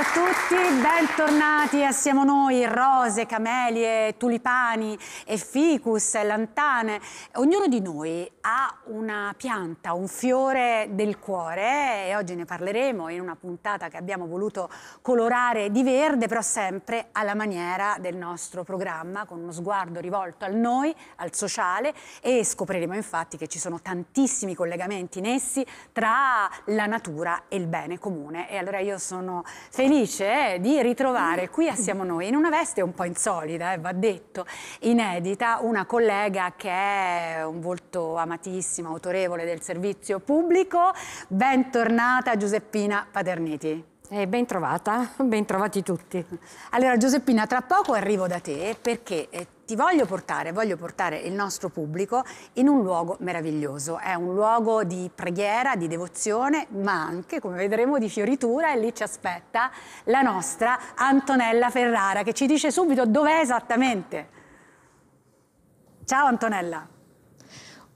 a tutti, bentornati a Siamo Noi, rose, camelie, tulipani e ficus, e lantane. Ognuno di noi ha una pianta, un fiore del cuore e oggi ne parleremo in una puntata che abbiamo voluto colorare di verde, però sempre alla maniera del nostro programma, con uno sguardo rivolto al noi, al sociale e scopriremo infatti che ci sono tantissimi collegamenti in essi tra la natura e il bene comune. E allora io sono felice felice eh, di ritrovare mm. qui a Siamo Noi, in una veste un po' insolita, eh, va detto, inedita, una collega che è un volto amatissimo, autorevole del servizio pubblico. Bentornata Giuseppina Paterniti. Eh, ben trovata, ben trovati tutti. Allora Giuseppina, tra poco arrivo da te perché eh, ti voglio portare, voglio portare il nostro pubblico in un luogo meraviglioso. È un luogo di preghiera, di devozione, ma anche, come vedremo, di fioritura e lì ci aspetta la nostra Antonella Ferrara che ci dice subito dov'è esattamente. Ciao Antonella.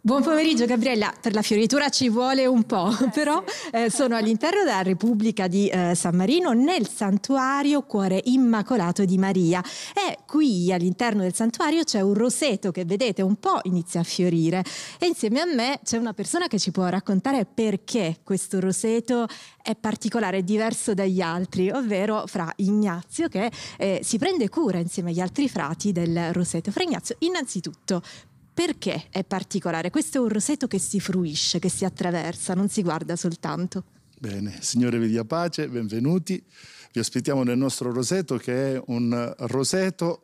Buon pomeriggio Gabriella, per la fioritura ci vuole un po', eh, però eh, sono all'interno della Repubblica di eh, San Marino nel santuario Cuore Immacolato di Maria e qui all'interno del santuario c'è un roseto che vedete un po' inizia a fiorire e insieme a me c'è una persona che ci può raccontare perché questo roseto è particolare, è diverso dagli altri, ovvero fra Ignazio che eh, si prende cura insieme agli altri frati del roseto. Fra Ignazio, innanzitutto perché è particolare? Questo è un roseto che si fruisce, che si attraversa, non si guarda soltanto. Bene, Signore vi dia pace, benvenuti. Vi aspettiamo nel nostro roseto che è un roseto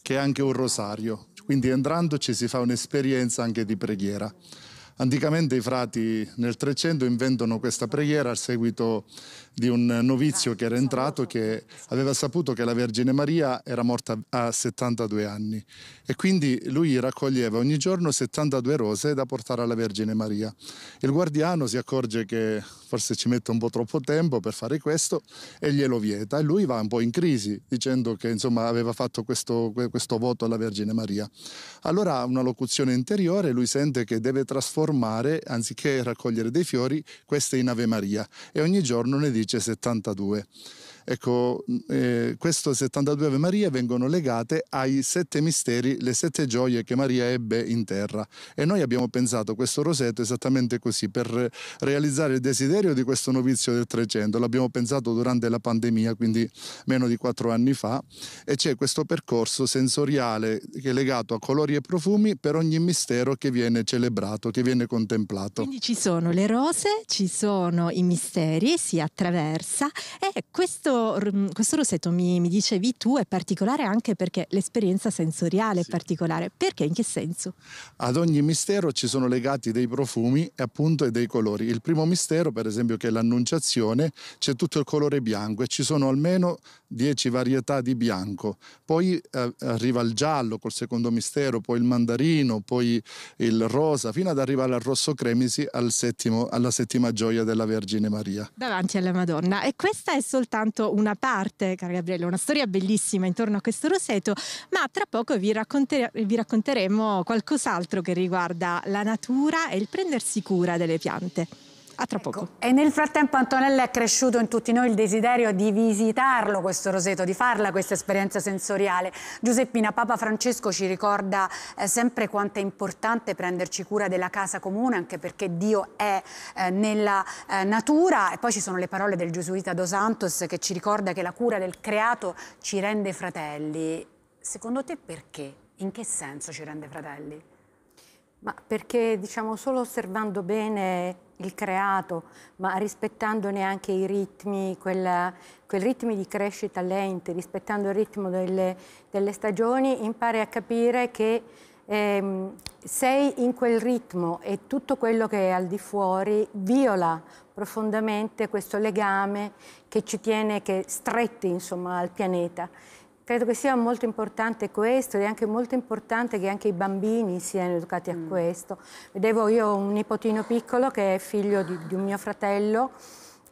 che è anche un rosario, quindi entrandoci si fa un'esperienza anche di preghiera. Anticamente i frati nel 300 inventano questa preghiera a seguito di un novizio che era entrato che aveva saputo che la Vergine Maria era morta a 72 anni e quindi lui raccoglieva ogni giorno 72 rose da portare alla Vergine Maria. Il guardiano si accorge che forse ci mette un po' troppo tempo per fare questo e glielo vieta e lui va un po' in crisi dicendo che insomma aveva fatto questo, questo voto alla Vergine Maria. Allora ha una locuzione interiore, lui sente che deve trasformare formare, anziché raccogliere dei fiori, queste in Ave Maria e ogni giorno ne dice 72. Ecco, mm, eh, queste 72 Ave Marie vengono legate ai sette misteri, le sette gioie che Maria ebbe in terra. E noi abbiamo pensato questo rosetto esattamente così, per realizzare il desiderio di questo novizio del 300. L'abbiamo pensato durante la pandemia, quindi meno di quattro anni fa, e c'è questo percorso sensoriale che è legato a colori e profumi per ogni mistero che viene celebrato, che viene contemplato. Quindi ci sono le rose, ci sono i misteri, si attraversa e questo questo, questo rossetto mi, mi, dicevi tu è particolare anche perché l'esperienza sensoriale sì. è particolare. Perché? In che senso? Ad ogni mistero ci sono legati dei profumi e appunto dei colori. Il primo mistero, per esempio, che è l'annunciazione, c'è tutto il colore bianco e ci sono almeno 10 varietà di bianco. Poi eh, arriva il giallo col secondo mistero, poi il mandarino, poi il rosa, fino ad arrivare al rosso cremisi al settimo, alla settima gioia della Vergine Maria. Davanti alla Madonna. E questa è soltanto racconto una parte, cara Gabriele, una storia bellissima intorno a questo roseto, ma tra poco vi, racconter- vi racconteremo qualcos'altro che riguarda la natura e il prendersi cura delle piante. A tra ecco, poco. E nel frattempo Antonella è cresciuto in tutti noi il desiderio di visitarlo questo roseto, di farla questa esperienza sensoriale. Giuseppina, Papa Francesco ci ricorda eh, sempre quanto è importante prenderci cura della casa comune, anche perché Dio è eh, nella eh, natura. E poi ci sono le parole del gesuita Dos Santos che ci ricorda che la cura del creato ci rende fratelli. Secondo te perché? In che senso ci rende fratelli? Ma perché diciamo solo osservando bene il creato, ma rispettandone anche i ritmi, quel, quel ritmo di crescita lente, rispettando il ritmo delle, delle stagioni, impari a capire che ehm, sei in quel ritmo e tutto quello che è al di fuori viola profondamente questo legame che ci tiene che stretti insomma, al pianeta. Credo che sia molto importante questo ed è anche molto importante che anche i bambini siano educati a mm. questo. Vedevo io un nipotino piccolo che è figlio di, di un mio fratello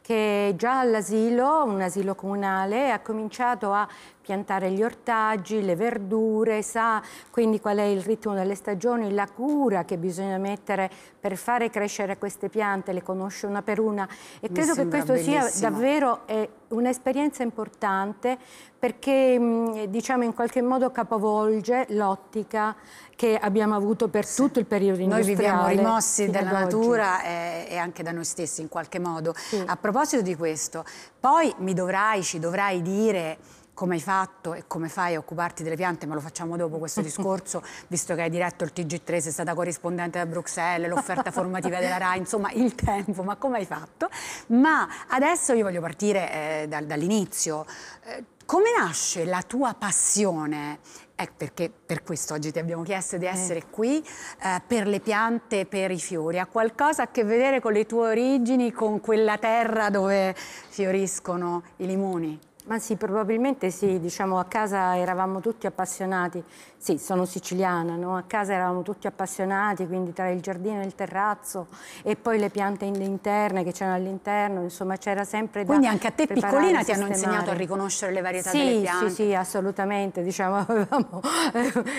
che già all'asilo, un asilo comunale, ha cominciato a piantare gli ortaggi, le verdure, sa quindi qual è il ritmo delle stagioni, la cura che bisogna mettere per fare crescere queste piante, le conosce una per una e Mi credo che questo bellissimo. sia davvero eh, un'esperienza importante perché mm, diciamo in qualche modo capovolge l'ottica che abbiamo avuto per tutto il periodo industriale. Noi viviamo rimossi dalla natura e, eh, e, anche da noi stessi in qualche modo. Sì. A proposito di questo, poi mi dovrai, ci dovrai dire come hai fatto e come fai a occuparti delle piante, ma lo facciamo dopo questo discorso, visto che hai diretto il TG3, sei stata corrispondente da Bruxelles, l'offerta formativa della RAI, insomma il tempo, ma come hai fatto? Ma adesso io voglio partire eh, dal, dall'inizio. Eh, come nasce la tua passione? Eh, perché per questo oggi ti abbiamo chiesto di eh. essere eh. qui, eh, per le piante, per i fiori. Ha qualcosa a che vedere con le tue origini, con quella terra dove fioriscono i limoni? Ma sì, probabilmente sì, diciamo a casa eravamo tutti appassionati sì, sono siciliana, no? a casa eravamo tutti appassionati, quindi tra il giardino e il terrazzo e poi le piante interne che c'erano all'interno, insomma c'era sempre quindi da Quindi anche a te piccolina ti hanno insegnato a riconoscere le varietà sì, delle piante? Sì, sì, assolutamente, diciamo avevamo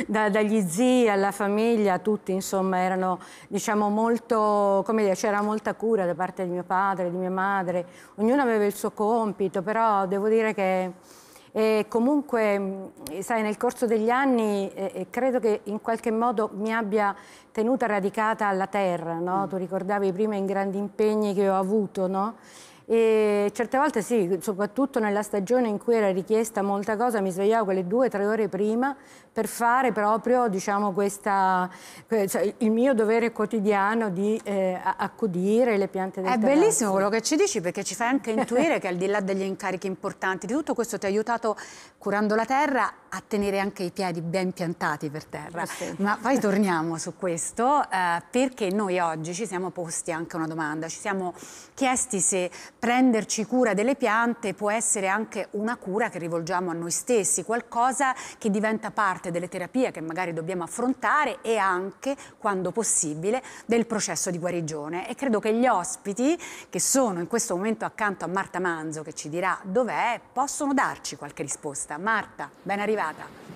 da, dagli zii alla famiglia, tutti insomma erano diciamo molto, come dire, c'era molta cura da parte di mio padre, di mia madre, ognuno aveva il suo compito, però devo dire che e comunque, mm, sai, nel corso degli anni eh, credo che in qualche modo mi abbia tenuta radicata alla terra, no? mm. Tu ricordavi prima i grandi impegni che ho avuto, no? E certe volte sì, soprattutto nella stagione in cui era richiesta molta cosa, mi svegliavo quelle due o tre ore prima per fare proprio diciamo, questa, cioè, il mio dovere quotidiano di eh, accudire le piante del È terrazzo. bellissimo quello che ci dici perché ci fai anche intuire che al di là degli incarichi importanti di tutto questo ti ha aiutato curando la terra a tenere anche i piedi ben piantati per terra. Sì. Ma poi torniamo su questo eh, perché noi oggi ci siamo posti anche una domanda, ci siamo chiesti se prenderci cura delle piante può essere anche una cura che rivolgiamo a noi stessi, qualcosa che diventa parte parte delle terapie che magari dobbiamo affrontare e anche, quando possibile, del processo di guarigione. E credo che gli ospiti che sono in questo momento accanto a Marta Manzo, che ci dirà dov'è, possono darci qualche risposta. Marta, ben arrivata.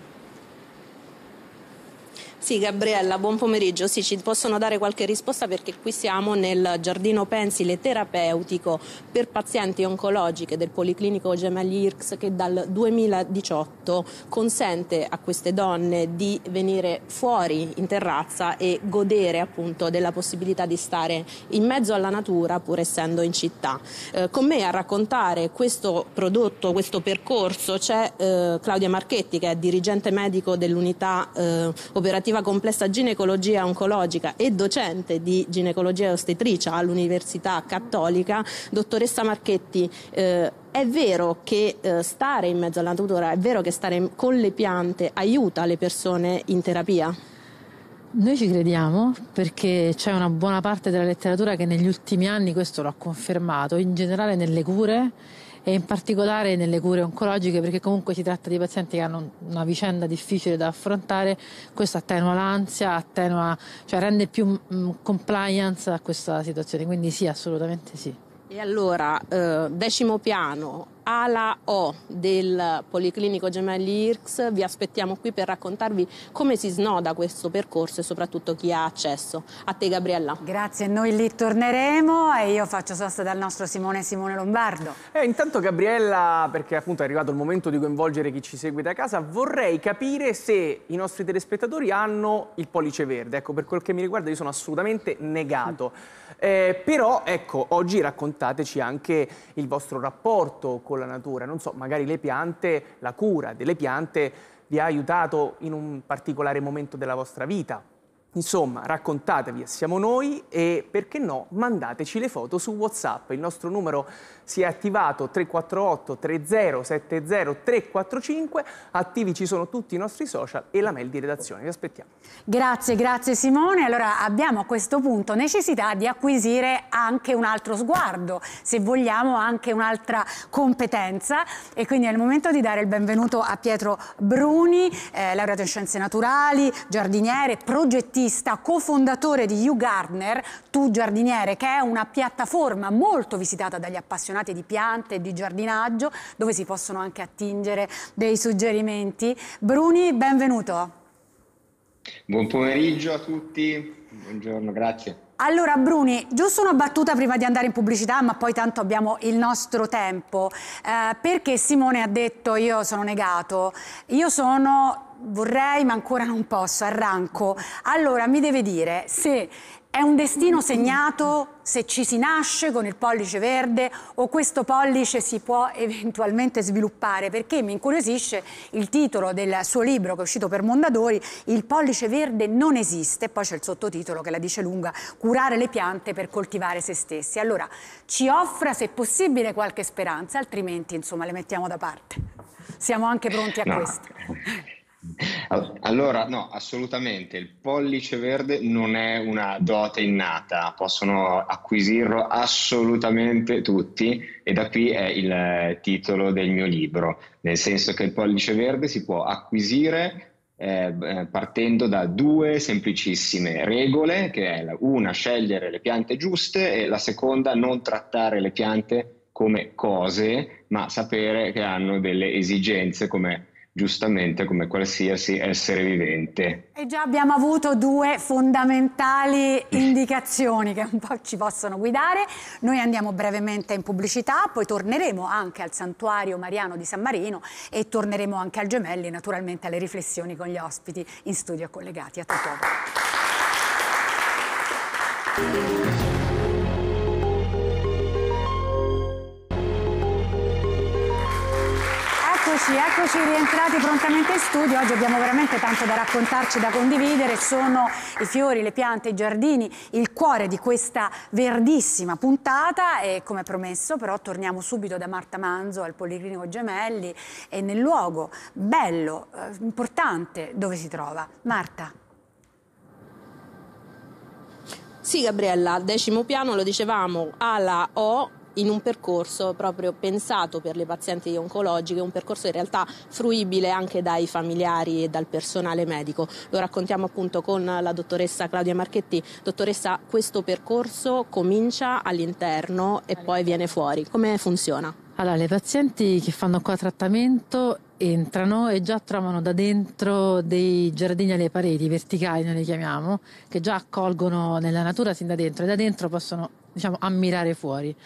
Sì, Gabriella, buon pomeriggio. Sì, ci possono dare qualche risposta perché qui siamo nel giardino pensile terapeutico per pazienti oncologiche del Policlinico Gemelli IRCS che dal 2018 consente a queste donne di venire fuori in terrazza e godere appunto della possibilità di stare in mezzo alla natura pur essendo in città. Eh, con me a raccontare questo prodotto, questo percorso c'è eh, Claudia Marchetti che è dirigente medico dell'unità eh, operativa relativa complessa ginecologia oncologica e docente di ginecologia e ostetricia all'Università Cattolica, dottoressa Marchetti. Eh, è vero che eh, stare in mezzo alla natura, è vero che stare con le piante aiuta le persone in terapia? Noi ci crediamo perché c'è una buona parte della letteratura che negli ultimi anni questo lo ha confermato, in generale nelle cure e in particolare nelle cure oncologiche perché comunque si tratta di pazienti che hanno una vicenda difficile da affrontare, questo attenua l'ansia, attenua, cioè rende più mm, compliance a questa situazione, quindi sì, assolutamente sì. E allora, eh, decimo piano, ala O del Policlinico Gemelli IRCS, vi aspettiamo qui per raccontarvi come si snoda questo percorso e soprattutto chi ha accesso. A te Gabriella. Grazie, noi lì torneremo e io faccio sosta dal nostro Simone Simone Lombardo. Eh, intanto Gabriella, perché appunto è arrivato il momento di coinvolgere chi ci segue da casa, vorrei capire se i nostri telespettatori hanno il pollice verde. Ecco, per quel che mi riguarda io sono assolutamente negato. Mm. Eh, però ecco, oggi raccontateci anche il vostro rapporto con la natura, non so, magari le piante, la cura delle piante vi ha aiutato in un particolare momento della vostra vita. Insomma, raccontatevi, siamo noi e perché no, mandateci le foto su WhatsApp. Il nostro numero si è attivato 348 3070 345. Attivi ci sono tutti i nostri social e la mail di redazione. Vi aspettiamo. Grazie, grazie Simone. Allora abbiamo a questo punto necessità di acquisire anche un altro sguardo, se vogliamo anche un'altra competenza e quindi è il momento di dare il benvenuto a Pietro Bruni, eh, laureato in scienze naturali, giardiniere, progettista attivista, cofondatore di You Tu Giardiniere, che è una piattaforma molto visitata dagli appassionati di piante e di giardinaggio, dove si possono anche attingere dei suggerimenti. Bruni, benvenuto. Buon pomeriggio a tutti, buongiorno, grazie. Allora Bruni, giusto una battuta prima di andare in pubblicità, ma poi tanto abbiamo il nostro tempo, eh, perché Simone ha detto io sono negato, io sono vorrei ma ancora non posso, arranco. Allora mi deve dire se è un destino segnato, se ci si nasce con il pollice verde o questo pollice si può eventualmente sviluppare, perché mi incuriosisce il titolo del suo libro che è uscito per Mondadori, Il pollice verde non esiste, poi c'è il sottotitolo che la dice lunga, curare le piante per coltivare se stessi. Allora, ci offra se possibile qualche speranza, altrimenti insomma le mettiamo da parte. Siamo anche pronti a no. questo. Allora, no, assolutamente, il pollice verde non è una dote innata, possono acquisirlo assolutamente tutti e da qui è il titolo del mio libro, nel senso che il pollice verde si può acquisire eh, eh partendo da due semplicissime regole, che è una scegliere le piante giuste e la seconda non trattare le piante come cose, ma sapere che hanno delle esigenze come giustamente come qualsiasi essere vivente. E già abbiamo avuto due fondamentali indicazioni che un po' ci possono guidare. Noi andiamo brevemente in pubblicità, poi torneremo anche al santuario mariano di San Marino e torneremo anche al Gemelli, naturalmente alle riflessioni con gli ospiti in studio collegati. A tutto. eccoci rientrati prontamente in studio. Oggi abbiamo veramente tanto da raccontarci, da condividere. Sono i fiori, le piante, i giardini, il cuore di questa verdissima puntata. E come promesso, però, torniamo subito da Marta Manzo al Policlinico Gemelli e nel luogo bello, eh, importante dove si trova. Marta. Sì, Gabriella, al decimo piano, lo dicevamo, alla O in un percorso proprio pensato per le pazienti oncologiche, un percorso in realtà fruibile anche dai familiari e dal personale medico. Lo raccontiamo appunto con la dottoressa Claudia Marchetti. Dottoressa, questo percorso comincia all'interno e poi viene fuori. Come funziona? Allora, le pazienti che fanno qua trattamento entrano e già trovano da dentro dei giardini alle pareti, verticali noi li chiamiamo, che già accolgono nella natura sin da dentro e da dentro possono diciamo, ammirare fuori.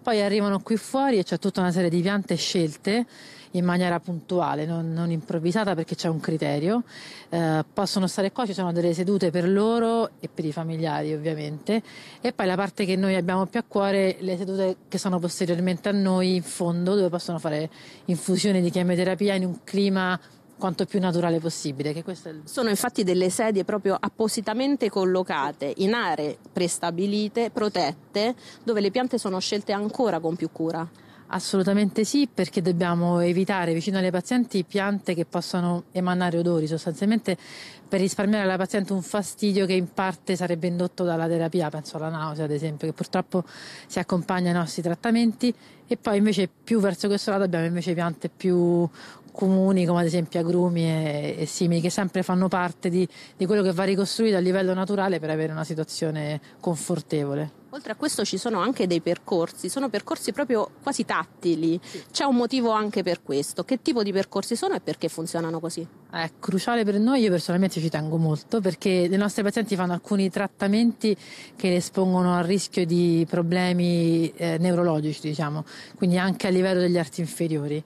Poi arrivano qui fuori e c'è tutta una serie di piante scelte in maniera puntuale, non, non improvvisata perché c'è un criterio. Eh, possono stare qua, ci sono delle sedute per loro e per i familiari ovviamente. E poi la parte che noi abbiamo più a cuore, le sedute che sono posteriormente a noi in fondo, dove possono fare infusione di chemioterapia in un clima quanto più naturale possibile. Il... Sono infatti delle sedie proprio appositamente collocate in aree prestabilite, protette, dove le piante sono scelte ancora con più cura. Assolutamente sì, perché dobbiamo evitare vicino alle pazienti piante che possano emanare odori, sostanzialmente per risparmiare alla paziente un fastidio che in parte sarebbe indotto dalla terapia, penso alla nausea ad esempio, che purtroppo si accompagna ai nostri trattamenti e poi invece più verso questo lato abbiamo invece piante più comuni come ad esempio agrumi e, e simili che sempre fanno parte di, di quello che va ricostruito a livello naturale per avere una situazione confortevole. Oltre a questo ci sono anche dei percorsi, sono percorsi proprio quasi tattili, sì. c'è un motivo anche per questo. Che tipo di percorsi sono e perché funzionano così? È cruciale per noi, io personalmente ci tengo molto perché le nostre pazienti fanno alcuni trattamenti che le espongono al rischio di problemi eh, neurologici, diciamo, quindi anche a livello degli arti inferiori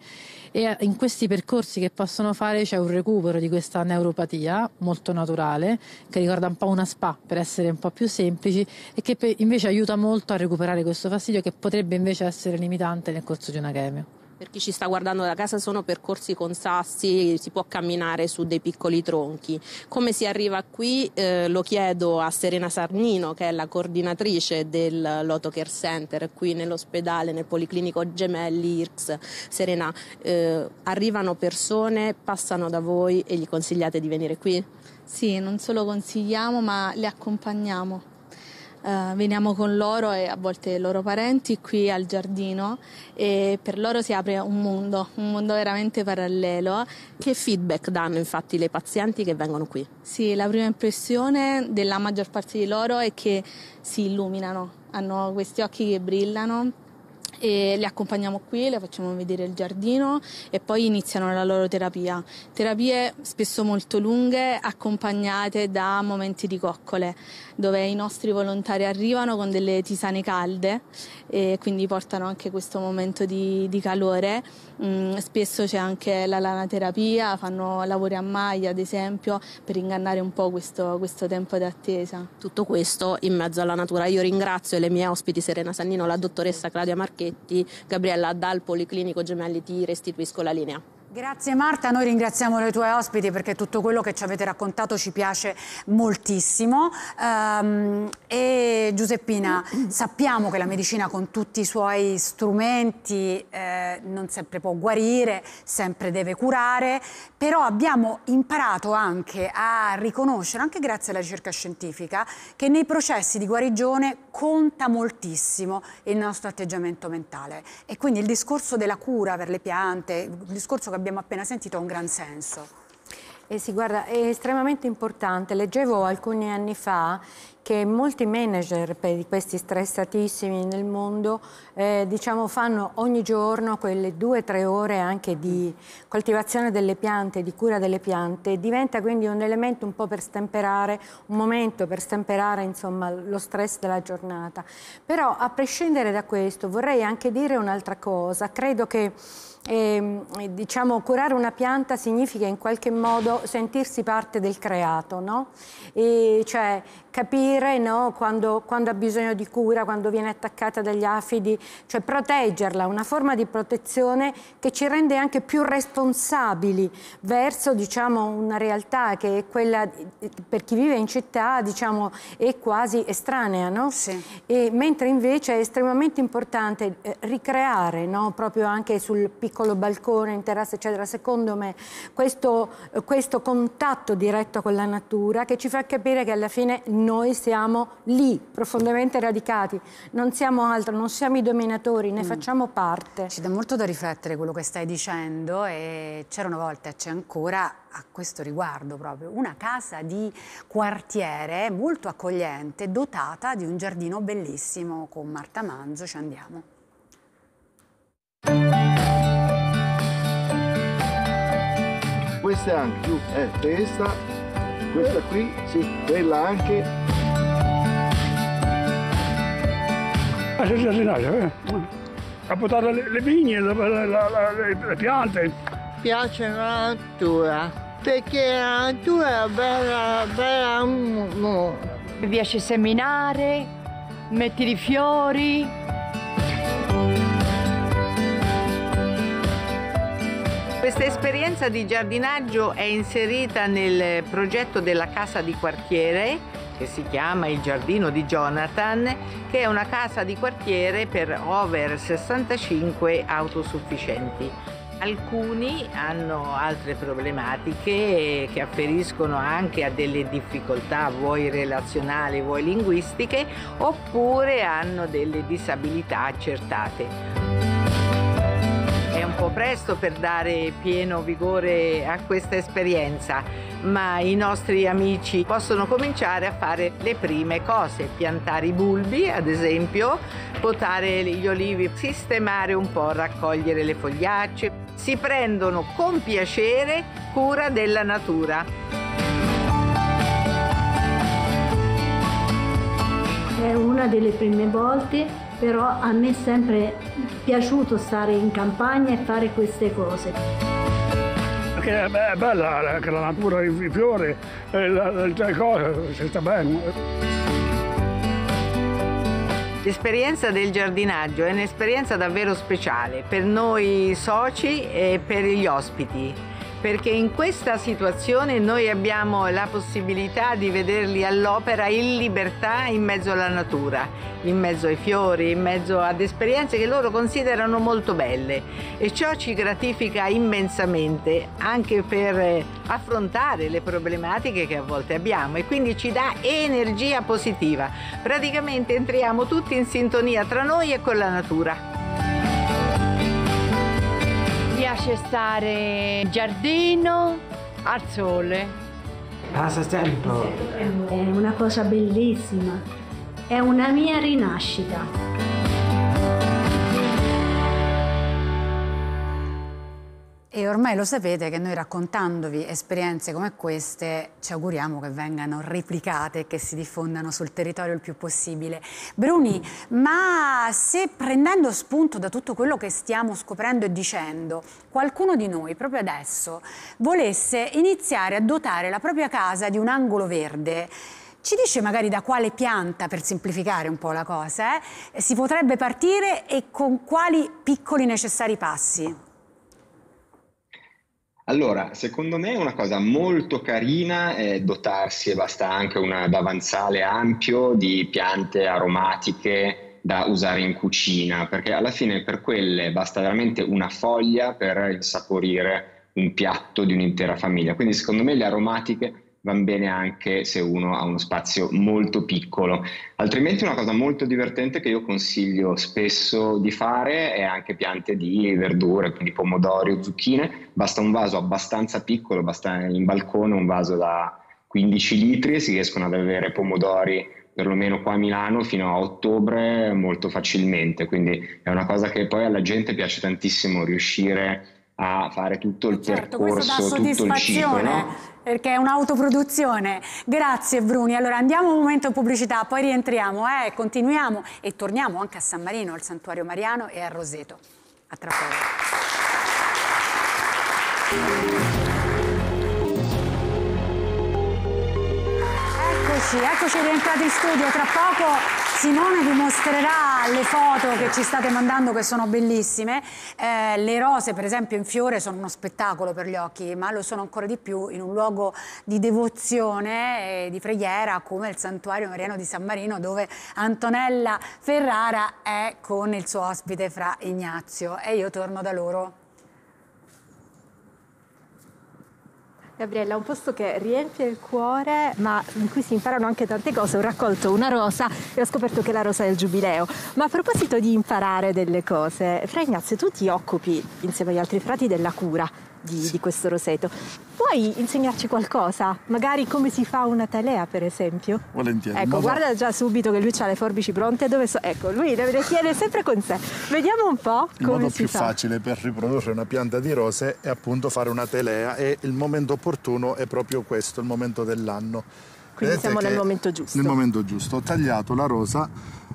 e eh, in questi percorsi che possono fare c'è un recupero di questa neuropatia molto naturale che ricorda un po' una spa per essere un po' più semplici e che invece aiuta molto a recuperare questo fastidio che potrebbe invece essere limitante nel corso di una chemio. Per chi ci sta guardando da casa sono percorsi con sassi, si può camminare su dei piccoli tronchi. Come si arriva qui eh, lo chiedo a Serena Sarnino che è la coordinatrice del Loto Care Center qui nell'ospedale, nel Policlinico Gemelli IRCS. Serena, eh, arrivano persone, passano da voi e gli consigliate di venire qui? Sì, non solo consigliamo ma le accompagniamo eh, veniamo con loro e a volte i loro parenti qui al giardino e per loro si apre un mondo, un mondo veramente parallelo. Che feedback danno infatti le pazienti che vengono qui? Sì, la prima impressione della maggior parte di loro è che si illuminano, hanno questi occhi che brillano e le accompagniamo qui, le facciamo vedere il giardino e poi iniziano la loro terapia. Terapie spesso molto lunghe, accompagnate da momenti di coccole, dove i nostri volontari arrivano con delle tisane calde e quindi portano anche questo momento di, di calore Mm, spesso c'è anche la lanaterapia, fanno lavori a maglia ad esempio per ingannare un po' questo, questo tempo d'attesa. Tutto questo in mezzo alla natura. Io ringrazio le mie ospiti Serena Sannino, la dottoressa Claudia Marchetti, Gabriella dal Policlinico Gemelli ti restituisco la linea. Grazie Marta, noi ringraziamo le tuoi ospiti perché tutto quello che ci avete raccontato ci piace moltissimo. Ehm, e Giuseppina, sappiamo che la medicina con tutti i suoi strumenti eh, non sempre può guarire, sempre deve curare, però abbiamo imparato anche a riconoscere, anche grazie alla ricerca scientifica, che nei processi di guarigione conta moltissimo il nostro atteggiamento mentale. E quindi il discorso della cura per le piante, il discorso che abbiamo abbiamo appena sentito ha un gran senso. Eh sì, guarda, è estremamente importante. Leggevo alcuni anni fa che molti manager di questi stressatissimi nel mondo eh, diciamo, fanno ogni giorno quelle due o tre ore anche di coltivazione delle piante, di cura delle piante, diventa quindi un elemento un po' per stemperare, un momento per stemperare insomma, lo stress della giornata. Però a prescindere da questo vorrei anche dire un'altra cosa, credo che e, ehm, eh, diciamo, curare una pianta significa in qualche modo sentirsi parte del creato, no? E, cioè capire no, quando, quando, ha bisogno di cura, quando viene attaccata dagli afidi, cioè proteggerla, una forma di protezione che ci rende anche più responsabili verso diciamo, una realtà che è quella eh, per chi vive in città diciamo, è quasi estranea, no? sì. e, mentre invece è estremamente importante eh, ricreare no, proprio anche sul piccolo piccolo balcone, in terrazza, eccetera. Secondo me questo, questo contatto diretto con la natura che ci fa capire che alla fine noi siamo lì, profondamente radicati, non siamo altro, non siamo i dominatori, ne mm. facciamo parte. Ci dà molto da riflettere quello che stai dicendo e c'era una volta c'è ancora a questo riguardo proprio una casa di quartiere molto accogliente, dotata di un giardino bellissimo con Marta Manzo, ci andiamo. questa anche giù eh, testa questa qui sì quella anche ah, sì, sì, sì, eh. a portare le, le vigne la, la, la, le piante piace la natura perché la natura è bella bella mi piace seminare metti i fiori Questa esperienza di giardinaggio è inserita nel progetto della casa di quartiere che si chiama Il Giardino di Jonathan, che è una casa di quartiere per over 65 autosufficienti. Alcuni hanno altre problematiche che afferiscono anche a delle difficoltà, vuoi relazionali, vuoi linguistiche, oppure hanno delle disabilità accertate un po' presto per dare pieno vigore a questa esperienza, ma i nostri amici possono cominciare a fare le prime cose, piantare i bulbi ad esempio, potare gli olivi, sistemare un po', raccogliere le fogliacce. Si prendono con piacere cura della natura. È una delle prime volte però a me è sempre piaciuto stare in campagna e fare queste cose che è bella anche eh, la natura, i fiori, eh, le cose, si sta bene. L'esperienza del giardinaggio è un'esperienza davvero speciale per noi soci e per gli ospiti perché in questa situazione noi abbiamo la possibilità di vederli all'opera in libertà in mezzo alla natura, in mezzo ai fiori, in mezzo ad esperienze che loro considerano molto belle e ciò ci gratifica immensamente anche per eh, affrontare le problematiche che a volte abbiamo e quindi ci dà energia positiva. Praticamente entriamo tutti in sintonia tra noi e con la natura piace stare in giardino, al sole. Passa tempo. È una cosa bellissima, è una mia rinascita. ormai lo sapete che noi raccontandovi esperienze come queste ci auguriamo che vengano replicate e che si diffondano sul territorio il più possibile. Bruni, ma se prendendo spunto da tutto quello che stiamo scoprendo e dicendo, qualcuno di noi proprio adesso volesse iniziare a dotare la propria casa di un angolo verde, ci dice magari da quale pianta, per semplificare un po' la cosa, eh, si potrebbe partire e con quali piccoli necessari passi? Allora, secondo me una cosa molto carina è eh, dotarsi, e basta anche un davanzale ampio, di piante aromatiche da usare in cucina, perché alla fine per quelle basta veramente una foglia per insaporire un piatto di un'intera famiglia. Quindi secondo me le aromatiche van bene anche se uno ha uno spazio molto piccolo. Altrimenti una cosa molto divertente che io consiglio spesso di fare è anche piante di verdure, quindi pomodori o zucchine. Basta un vaso abbastanza piccolo, basta in balcone un vaso da 15 litri e si riescono ad avere pomodori perlomeno qua a Milano fino a ottobre molto facilmente. Quindi è una cosa che poi alla gente piace tantissimo riuscire a a fare tutto il eh certo, percorso, tutto il ciclo. No? Perché è un'autoproduzione. Grazie Bruni. Allora andiamo un momento in pubblicità, poi rientriamo, eh, continuiamo e torniamo anche a San Marino, al Santuario Mariano e a Roseto. A tra poco. amici, eccoci rientrati in studio. Tra poco Simone vi mostrerà le foto che ci state mandando che sono bellissime. Eh, le rose, per esempio, in fiore sono uno spettacolo per gli occhi, ma lo sono ancora di più in un luogo di devozione e di preghiera come il santuario mariano di San Marino, dove Antonella Ferrara è con il suo ospite fra Ignazio. E io torno da loro. Gabriella, un posto che riempie il cuore, ma in cui si imparano anche tante cose. Ho raccolto una rosa e ho scoperto che è la rosa del giubileo. Ma a proposito di imparare delle cose, Fra Ignazio, tu ti occupi insieme agli altri frati della cura di, di questo roseto. Puoi insegnarci qualcosa? Magari come si fa una talea, per esempio? Volentieri. Ecco, guarda va. già subito che lui ha le forbici pronte. Dove so? Ecco, lui le tiene sempre con sé. Vediamo un po' il come si fa. Il modo più facile per riprodurre una pianta di rose è appunto fare una telea e il momento opportuno è proprio questo, il momento dell'anno. Quindi Vedete siamo nel momento giusto. Nel momento giusto. Ho tagliato la rosa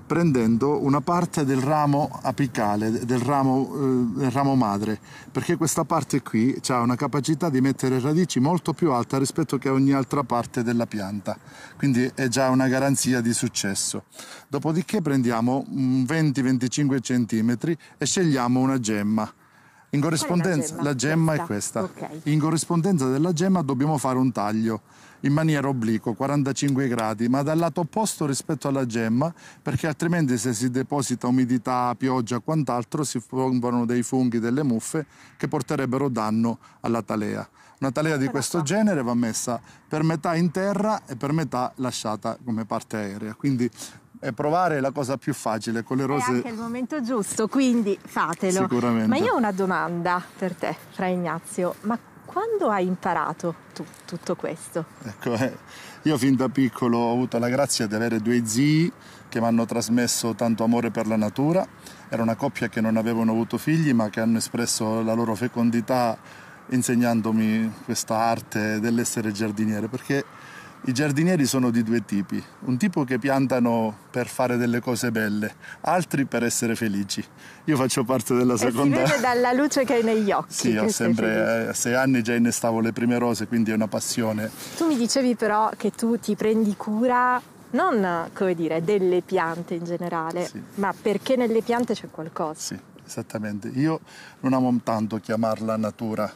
prendendo una parte del ramo apicale, del ramo, eh, del ramo madre, perché questa parte qui ha una capacità di mettere radici molto più alta rispetto che ogni altra parte della pianta, quindi è già una garanzia di successo. Dopodiché prendiamo 20-25 cm e scegliamo una gemma. In corrispondenza, gemma? la gemma questa. è questa. Okay. In corrispondenza della gemma dobbiamo fare un taglio in maniera obliqua, 45 gradi, ma dal lato opposto rispetto alla gemma, perché altrimenti se si deposita umidità, pioggia, quant'altro, si formano dei funghi, delle muffe che porterebbero danno alla talea. Una talea di questo genere va messa per metà in terra e per metà lasciata come parte aerea. Quindi e provare la cosa più facile con le rose. È anche il momento giusto, quindi fatelo. Sicuramente. Ma io ho una domanda per te, Fra Ignazio. Ma quando hai imparato tu tutto questo? Ecco, eh, io fin da piccolo ho avuto la grazia di avere due zii che mi hanno trasmesso tanto amore per la natura. Era una coppia che non avevano avuto figli ma che hanno espresso la loro fecondità insegnandomi questa arte dell'essere giardiniere perché i giardinieri sono di due tipi, un tipo che piantano per fare delle cose belle, altri per essere felici. Io faccio parte della seconda. E si vede dalla luce che hai negli occhi. Sì, ho sempre eh, a sei anni già innestavo le prime rose, quindi è una passione. Tu mi dicevi però che tu ti prendi cura non, come dire, delle piante in generale, sì. ma perché nelle piante c'è qualcosa. Sì, esattamente. Io non amo tanto chiamarla natura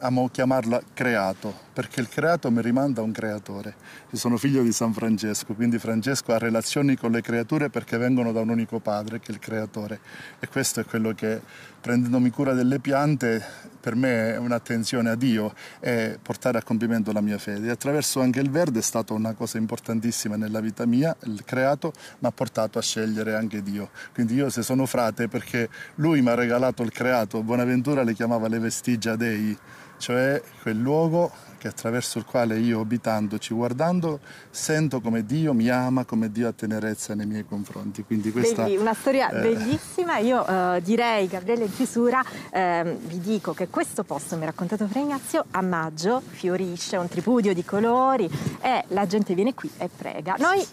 amo chiamarla creato, perché il creato mi rimanda a un creatore. Io sono figlio di San Francesco, quindi Francesco ha relazioni con le creature perché vengono da un unico padre, che è il creatore. E questo è quello che, prendendomi cura delle piante, per me è un'attenzione a Dio e portare a compimento la mia fede. E attraverso anche il verde è stata una cosa importantissima nella vita mia, il creato mi ha portato a scegliere anche Dio. Quindi io se sono frate perché lui mi ha regalato il creato, Bonaventura le chiamava le vestigia dei cioè quel luogo che attraverso il quale io abitandoci, guardando, sento come Dio mi ama, come Dio ha tenerezza nei miei confronti. Quindi questa, Belli, una storia eh... bellissima, io eh, direi Gabriele in chiusura, eh, vi dico che questo posto, mi ha raccontato Fra Ignazio, a maggio fiorisce, un tripudio di colori e la gente viene qui e prega. Noi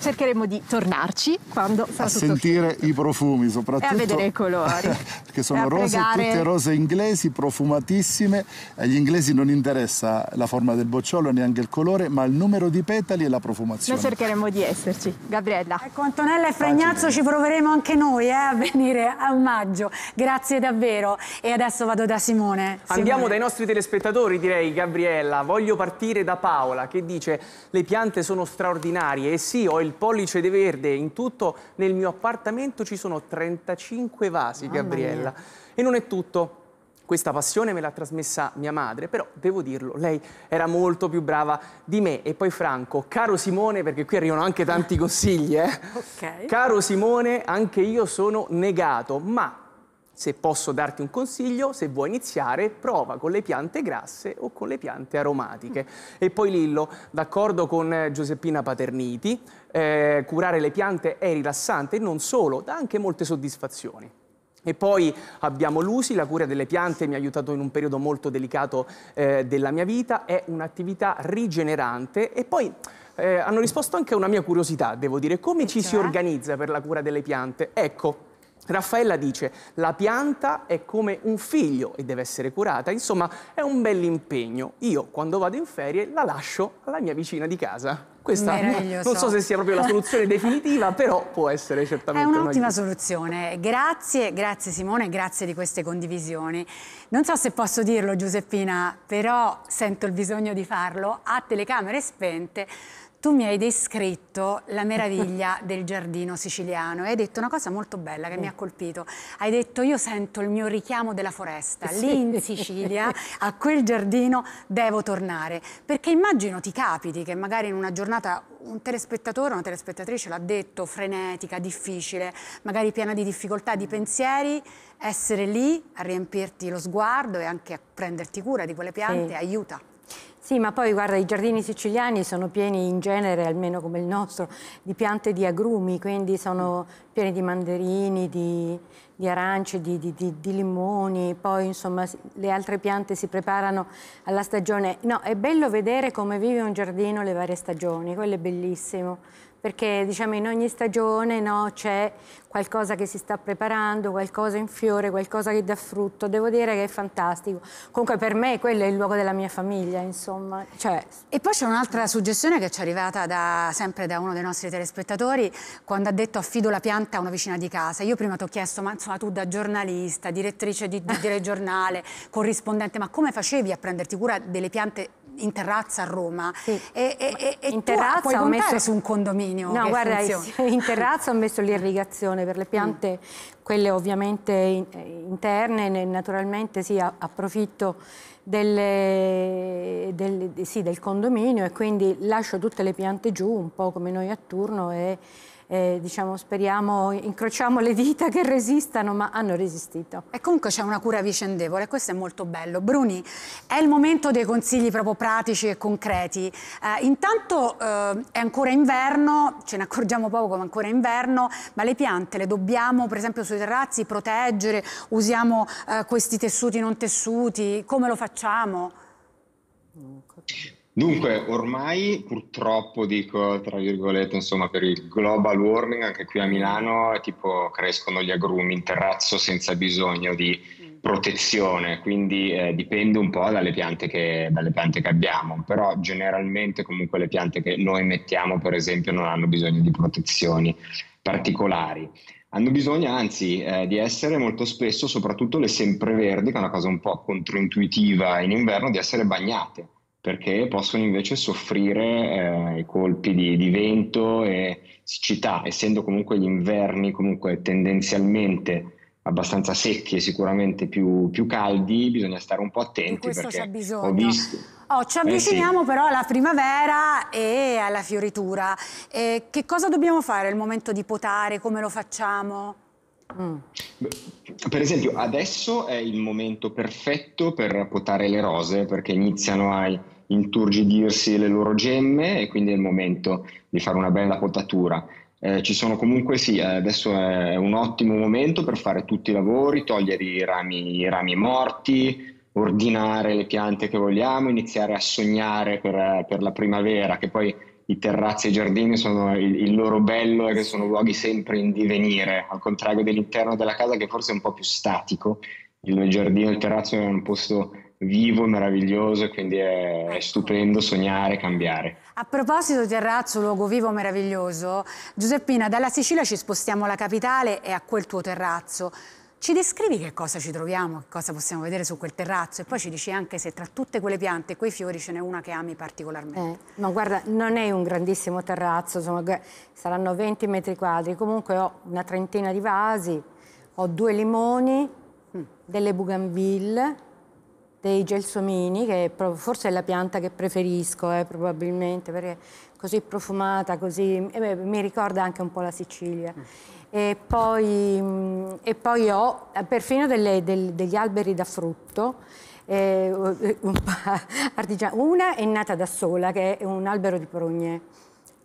cercheremo di tornarci quando sarà a sentire finito. i profumi soprattutto e a vedere i colori perché sono rose pregare... tutte rose inglesi profumatissime agli inglesi non interessa la forma del bocciolo neanche il colore ma il numero di petali e la profumazione noi cercheremo di esserci Gabriella ecco Antonella e Fregnazzo Facile. ci proveremo anche noi eh, a venire a maggio grazie davvero e adesso vado da Simone, Simone. andiamo dai nostri telespettatori direi Gabriella voglio partire da Paola che dice le piante sono straordinarie e sì io ho il pollice di verde, in tutto nel mio appartamento ci sono 35 vasi, Mamma Gabriella. Mia. E non è tutto. Questa passione me l'ha trasmessa mia madre, però devo dirlo, lei era molto più brava di me. E poi Franco, caro Simone, perché qui arrivano anche tanti consigli, eh? okay. Caro Simone, anche io sono negato, ma se posso darti un consiglio, se vuoi iniziare, prova con le piante grasse o con le piante aromatiche. E poi Lillo, d'accordo con eh, Giuseppina Paterniti, eh, curare le piante è rilassante e non solo, dà anche molte soddisfazioni. E poi abbiamo l'usi, la cura delle piante mi ha aiutato in un periodo molto delicato eh, della mia vita, è un'attività rigenerante e poi eh, hanno risposto anche a una mia curiosità, devo dire, come ci si cioè? organizza per la cura delle piante? Ecco, Raffaella dice la pianta è come un figlio e deve essere curata, insomma è un bell'impegno. Io quando vado in ferie la lascio alla mia vicina di casa. Questa non so se sia proprio la soluzione definitiva, però può essere certamente. È un'ottima soluzione. Grazie, grazie Simone, grazie di queste condivisioni. Non so se posso dirlo Giuseppina, però sento il bisogno di farlo a telecamere spente tu mi hai descritto la meraviglia del giardino siciliano e hai detto una cosa molto bella che mi ha mm. colpito. Hai detto io sento il mio richiamo della foresta, sì. lì in Sicilia, a quel giardino devo tornare. Perché immagino ti capiti che magari in una giornata un telespettatore, o una telespettatrice l'ha detto, frenetica, difficile, magari piena di difficoltà, di pensieri, essere lì a riempirti lo sguardo e anche a prenderti cura di quelle piante sì. aiuta. Sì, ma poi guarda, i giardini siciliani sono pieni in genere, almeno come il nostro, di piante di agrumi, quindi sono pieni di mandarini, di, di arance, di, di, di, limoni, poi insomma le altre piante si preparano alla stagione. No, è bello vedere come vive un giardino le varie stagioni, quello è bellissimo perché diciamo in ogni stagione no, c'è qualcosa che si sta preparando, qualcosa in fiore, qualcosa che dà frutto, devo dire che è fantastico. Comunque per me quello è il luogo della mia famiglia, insomma. Cioè... E poi c'è un'altra suggestione che ci è arrivata da, sempre da uno dei nostri telespettatori quando ha detto affido la pianta a una vicina di casa. Io prima ti ho chiesto, ma insomma tu da giornalista, direttrice di, di telegiornale, corrispondente, ma come facevi a prenderti cura delle piante in terrazza a Roma. Sì. E, e, e in puoi ho messo su un condominio. No, guarda, in terrazza ho messo l'irrigazione per le mm. piante, mm. quelle ovviamente interne, naturalmente sì, approfitto delle, del, sì, del condominio e quindi lascio tutte le piante giù, un po' come noi a turno e eh, diciamo, speriamo, incrociamo le dita che resistano, ma hanno resistito. E comunque c'è una cura vicendevole, questo è molto bello. Bruni, è il momento dei consigli proprio pratici e concreti. Eh, intanto eh, è ancora inverno, ce ne accorgiamo poco ma ancora inverno, ma le piante le dobbiamo, per esempio sui terrazzi, proteggere, usiamo eh, questi tessuti non tessuti, come lo facciamo? Dunque, ormai purtroppo dico, tra virgolette, insomma, per il global warming, anche qui a mm. Milano, tipo crescono gli agrumi in terrazzo senza bisogno di mm. protezione, quindi eh, dipende un po' dalle piante, che, dalle piante, che, abbiamo, però generalmente comunque le piante che noi mettiamo, per esempio, non hanno bisogno di protezioni particolari. Hanno bisogno anzi eh, di essere molto spesso, soprattutto le sempreverdi, che è una cosa un po' controintuitiva in inverno, di essere bagnate perché possono invece soffrire eh, i colpi di, di, vento e siccità, essendo comunque gli inverni comunque tendenzialmente abbastanza secchi e sicuramente più, più caldi, bisogna stare un po' attenti perché bisogno. ho visto... Oh, ci avviciniamo eh sì. però alla primavera e alla fioritura. Eh, che cosa dobbiamo fare al momento di potare? Come lo facciamo? Mm. Per esempio, adesso è il momento perfetto per potare le rose perché iniziano a inturgidirsi le loro gemme e quindi è il momento di fare una bella potatura. Eh, ci sono comunque, sì, eh, adesso è un ottimo momento per fare tutti i lavori, togliere i rami, i rami morti, ordinare le piante che vogliamo, iniziare a sognare per, per la primavera, che poi i terrazzi e i giardini sono il, il loro bello e che sono luoghi sempre in divenire, al contrario dell'interno della casa che forse è un po' più statico, il, giardino e il terrazzo è un posto vivo e meraviglioso e quindi è, è, ecco. stupendo sognare, e cambiare. A proposito terrazzo, luogo vivo meraviglioso, Giuseppina, dalla Sicilia ci spostiamo alla capitale e a quel tuo terrazzo. Ci descrivi che cosa ci troviamo, che cosa possiamo vedere su quel terrazzo e poi ci dici anche se tra tutte quelle piante e quei fiori ce n'è una che ami particolarmente. Eh, ma guarda, non è un grandissimo terrazzo, sono, saranno 20 metri quadri, comunque ho una trentina di vasi, ho due limoni, mm. delle bougainville, dei gelsomini, che forse è la pianta che preferisco, eh, probabilmente, perché è così profumata, così... Eh mi ricorda anche un po' la Sicilia. Mm e poi, e poi ho eh, perfino delle, del, degli alberi da frutto. Eh, una è nata da sola, che è un albero di prugne,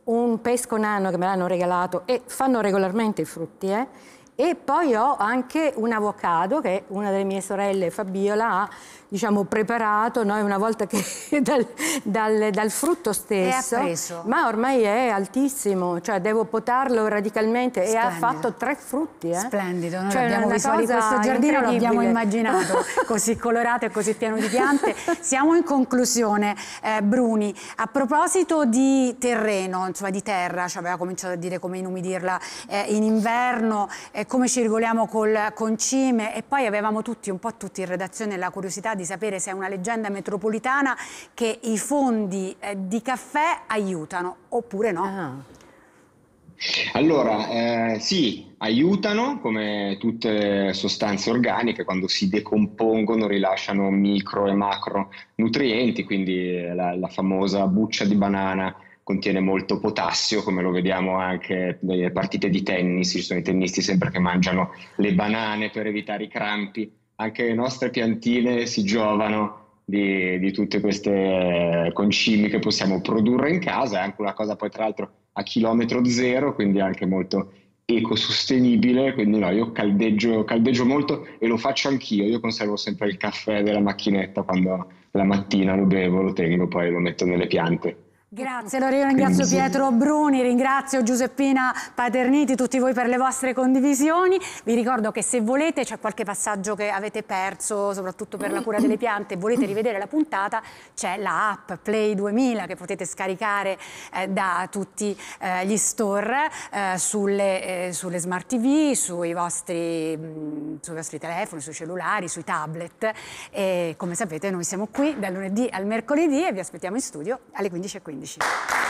un pesco nano che me l'hanno regalato e fanno regolarmente i frutti, eh? E poi ho anche un avocado che una delle mie sorelle, Fabiola, ha diciamo, preparato noi una volta che dal, dal, dal frutto stesso. Ma ormai è altissimo, cioè devo potarlo radicalmente Splendido. e ha fatto tre frutti. Eh? Splendido, noi cioè, abbiamo visualizzato questo giardino, l'abbiamo immaginato così colorato e così pieno di piante. Siamo in conclusione, eh, Bruni, a proposito di terreno, insomma di terra, ci cioè aveva cominciato a dire come inumidirla eh, in inverno, eh, come ci regoliamo col concime e poi avevamo tutti, un po' tutti in redazione la curiosità di sapere se è una leggenda metropolitana che i fondi eh, di caffè aiutano oppure no. Ah. Allora, eh, sì, aiutano come tutte le sostanze organiche quando si decompongono rilasciano micro e macro nutrienti, quindi la, la famosa buccia di banana contiene molto potassio, come lo vediamo anche nelle partite di tennis, ci sono i tennisti sempre che mangiano le banane per evitare i crampi, anche le nostre piantine si giovano di, di tutte queste concimi che possiamo produrre in casa, è anche una cosa poi tra l'altro a chilometro zero, quindi anche molto ecosostenibile, quindi no, io caldeggio, caldeggio molto e lo faccio anch'io, io conservo sempre il caffè della macchinetta quando la mattina lo bevo, lo tengo, poi lo metto nelle piante. Grazie, allora io ringrazio Pietro Bruni, ringrazio Giuseppina Paterniti, tutti voi per le vostre condivisioni. Vi ricordo che se volete, c'è qualche passaggio che avete perso, soprattutto per la cura delle piante, volete rivedere la puntata, c'è la Play 2000 che potete scaricare eh, da tutti eh, gli store eh, sulle, eh, sulle, smart TV, sui vostri, mh, mm, sui vostri, telefoni, sui cellulari, sui tablet. E come sapete noi siamo qui dal lunedì al mercoledì e vi aspettiamo in studio alle 15.15. kardeşim.